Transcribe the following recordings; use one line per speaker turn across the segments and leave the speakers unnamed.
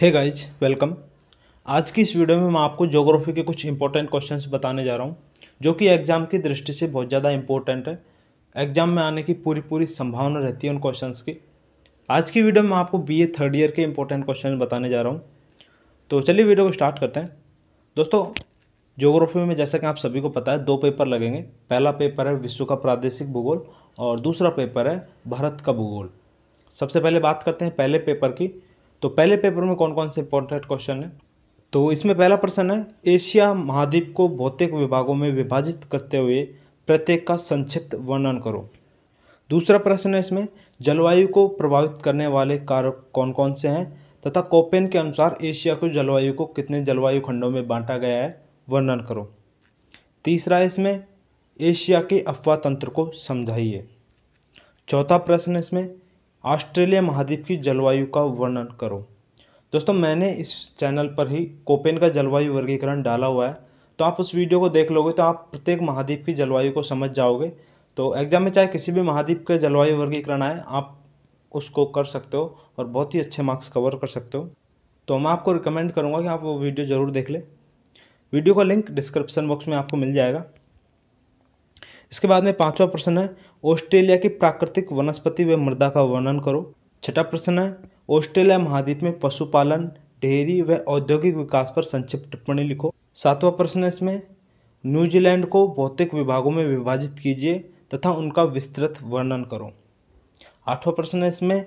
hey guys welcome आज की इस वीडियो में मैं आपको ज्योग्राफी के कुछ इंपॉर्टेंट क्वेश्चंस बताने जा रहा हूँ जो कि एग्ज़ाम की दृष्टि से बहुत ज़्यादा इंपॉर्टेंट है एग्ज़ाम में आने की पूरी पूरी संभावना रहती है उन क्वेश्चंस की आज की वीडियो में आपको बीए थर्ड ईयर के इंपॉर्टेंट क्वेश्चन बताने जा रहा हूँ तो चलिए वीडियो को स्टार्ट करते हैं दोस्तों जोग्राफी में जैसा कि आप सभी को पता है दो पेपर लगेंगे पहला पेपर है विश्व का प्रादेशिक भूगोल और दूसरा पेपर है भारत का भूगोल सबसे पहले बात करते हैं पहले पेपर की तो पहले पेपर में कौन कौन से इंपॉर्टेंट क्वेश्चन है तो इसमें पहला प्रश्न है एशिया महाद्वीप को भौतिक विभागों में विभाजित करते हुए प्रत्येक का संक्षिप्त वर्णन करो दूसरा प्रश्न है इसमें जलवायु को प्रभावित करने वाले कारक कौन कौन से हैं तथा कोपेन के अनुसार एशिया को जलवायु को कितने जलवायु खंडों में बांटा गया है वर्णन करो तीसरा इसमें एशिया के अफवाह तंत्र को समझाइए चौथा प्रश्न इसमें ऑस्ट्रेलिया महाद्वीप की जलवायु का वर्णन करो दोस्तों मैंने इस चैनल पर ही कोपेन का जलवायु वर्गीकरण डाला हुआ है तो आप उस वीडियो को देख लोगे तो आप प्रत्येक महाद्वीप की जलवायु को समझ जाओगे तो एग्जाम में चाहे किसी भी महाद्वीप का जलवायु वर्गीकरण आए आप उसको कर सकते हो और बहुत ही अच्छे मार्क्स कवर कर सकते हो तो मैं आपको रिकमेंड करूँगा कि आप वो वीडियो ज़रूर देख लें वीडियो का लिंक डिस्क्रिप्शन बॉक्स में आपको मिल जाएगा इसके बाद में पांचवा प्रश्न है ऑस्ट्रेलिया की प्राकृतिक वनस्पति व मृदा का वर्णन करो छठा प्रश्न है ऑस्ट्रेलिया महाद्वीप में पशुपालन डेयरी व औद्योगिक विकास पर संक्षिप्त टिप्पणी लिखो सातवां प्रश्न है इसमें न्यूजीलैंड को भौतिक विभागों में विभाजित कीजिए तथा उनका विस्तृत वर्णन करो आठवां प्रश्न है इसमें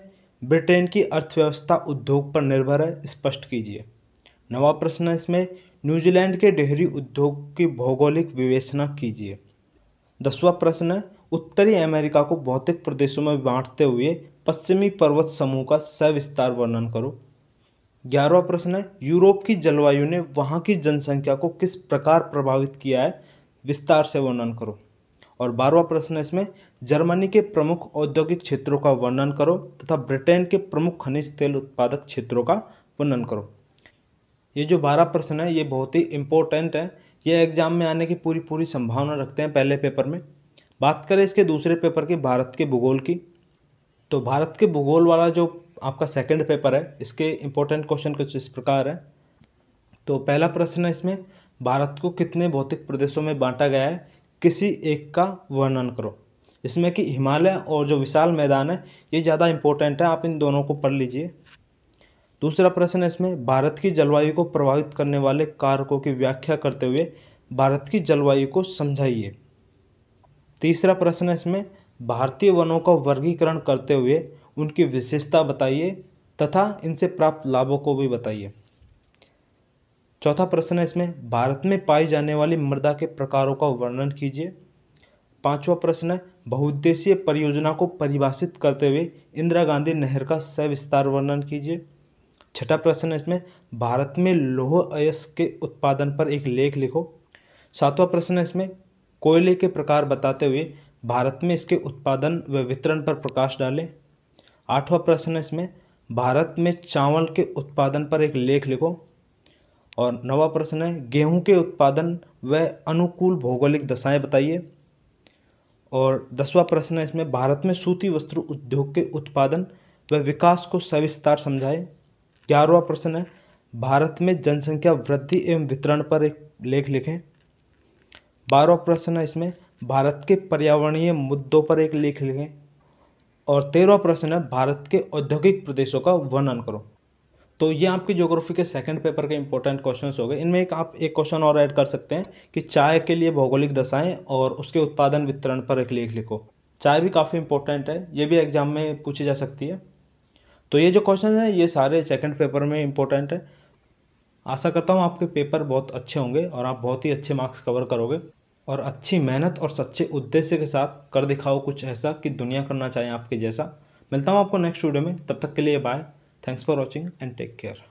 ब्रिटेन की अर्थव्यवस्था उद्योग पर निर्भर है स्पष्ट कीजिए नवा प्रश्न है इसमें न्यूजीलैंड के डेहरी उद्योग की भौगोलिक विवेचना कीजिए दसवा प्रश्न है उत्तरी अमेरिका को भौतिक प्रदेशों में बांटते हुए पश्चिमी पर्वत समूह का सविस्तार वर्णन करो ग्यारहवा प्रश्न है यूरोप की जलवायु ने वहाँ की जनसंख्या को किस प्रकार प्रभावित किया है विस्तार से वर्णन करो और बारहवा प्रश्न है इसमें जर्मनी के प्रमुख औद्योगिक क्षेत्रों का वर्णन करो तथा ब्रिटेन के प्रमुख खनिज तेल उत्पादक क्षेत्रों का वर्णन करो ये जो बारह प्रश्न है ये बहुत ही इम्पोर्टेंट है ये एग्ज़ाम में आने की पूरी पूरी संभावना रखते हैं पहले पेपर में बात करें इसके दूसरे पेपर की भारत के भूगोल की तो भारत के भूगोल वाला जो आपका सेकंड पेपर है इसके इम्पोर्टेंट क्वेश्चन कुछ इस प्रकार है तो पहला प्रश्न है इसमें भारत को कितने भौतिक प्रदेशों में बांटा गया है किसी एक का वर्णन करो इसमें कि हिमालय और जो विशाल मैदान है ये ज़्यादा इम्पोर्टेंट है आप इन दोनों को पढ़ लीजिए दूसरा प्रश्न है इसमें भारत की जलवायु को प्रभावित करने वाले कारकों की व्याख्या करते हुए भारत की जलवायु को समझाइए तीसरा प्रश्न है इसमें भारतीय वनों का वर्गीकरण करते हुए उनकी विशेषता बताइए तथा इनसे प्राप्त लाभों को भी बताइए चौथा प्रश्न है इसमें भारत में पाई जाने वाली मृदा के प्रकारों का वर्णन कीजिए पांचवा प्रश्न है बहुउद्देशीय परियोजना को परिभाषित करते हुए इंदिरा गांधी नहर का सविस्तार वर्णन कीजिए छठा प्रश्न है इसमें भारत में लोह अयस्क के उत्पादन पर एक लेख लिखो सातवां प्रश्न है इसमें कोयले के प्रकार बताते हुए भारत में इसके उत्पादन व वितरण पर प्रकाश डालें आठवां प्रश्न है इसमें भारत में चावल के उत्पादन पर एक लेख लिखो और नवा प्रश्न है गेहूं के उत्पादन व अनुकूल भौगोलिक दशाएं बताइए और दसवां प्रश्न है इसमें भारत में सूती वस्त्र उद्योग के उत्पादन व विकास को सविस्तार समझाएं ग्यारहवा प्रश्न है भारत में जनसंख्या वृद्धि एवं वितरण पर एक लेख लिखें बारहवा प्रश्न है इसमें भारत के पर्यावरणीय मुद्दों पर एक लेख लिखें और तेरहवा प्रश्न है भारत के औद्योगिक प्रदेशों का वर्णन करो तो ये आपके ज्योग्राफी के सेकंड पेपर के इंपॉर्टेंट क्वेश्चंस हो गए इनमें एक आप एक क्वेश्चन और ऐड कर सकते हैं कि चाय के लिए भौगोलिक दशाएं और उसके उत्पादन वितरण पर एक लेख लिखो चाय भी काफ़ी इंपॉर्टेंट है ये भी एग्जाम में पूछी जा सकती है तो ये जो क्वेश्चन है ये सारे सेकंड पेपर में इंपॉर्टेंट है आशा करता हूँ आपके पेपर बहुत अच्छे होंगे और आप बहुत ही अच्छे मार्क्स कवर करोगे और अच्छी मेहनत और सच्चे उद्देश्य के साथ कर दिखाओ कुछ ऐसा कि दुनिया करना चाहें आपके जैसा मिलता हूँ आपको नेक्स्ट वीडियो में तब तक के लिए bye thanks for watching and take care